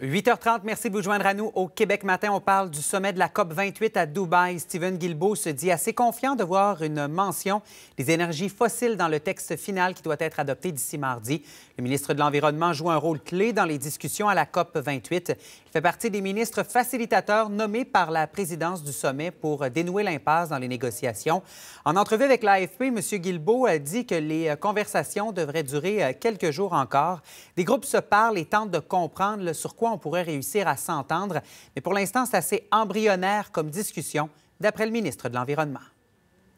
8h30, merci de vous joindre à nous. Au Québec matin, on parle du sommet de la COP 28 à Dubaï. Stephen Guilbeault se dit assez confiant de voir une mention des énergies fossiles dans le texte final qui doit être adopté d'ici mardi. Le ministre de l'Environnement joue un rôle clé dans les discussions à la COP 28. Il fait partie des ministres facilitateurs nommés par la présidence du sommet pour dénouer l'impasse dans les négociations. En entrevue avec l'AFP, M. Guilbeault a dit que les conversations devraient durer quelques jours encore. Des groupes se parlent et tentent de comprendre le sur quoi on pourrait réussir à s'entendre, mais pour l'instant, c'est assez embryonnaire comme discussion, d'après le ministre de l'Environnement.